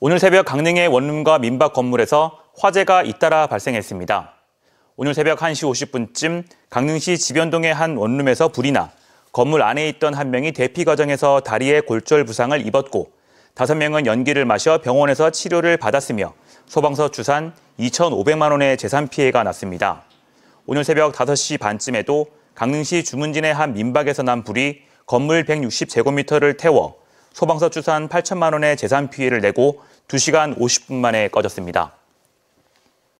오늘 새벽 강릉의 원룸과 민박 건물에서 화재가 잇따라 발생했습니다. 오늘 새벽 1시 50분쯤 강릉시 지변동의 한 원룸에서 불이 나 건물 안에 있던 한 명이 대피 과정에서 다리에 골절 부상을 입었고 다섯 명은 연기를 마셔 병원에서 치료를 받았으며 소방서 추산 2,500만 원의 재산 피해가 났습니다. 오늘 새벽 5시 반쯤에도 강릉시 주문진의 한 민박에서 난 불이 건물 160제곱미터를 태워 소방서 추산 8천만 원의 재산 피해를 내고 2시간 50분 만에 꺼졌습니다.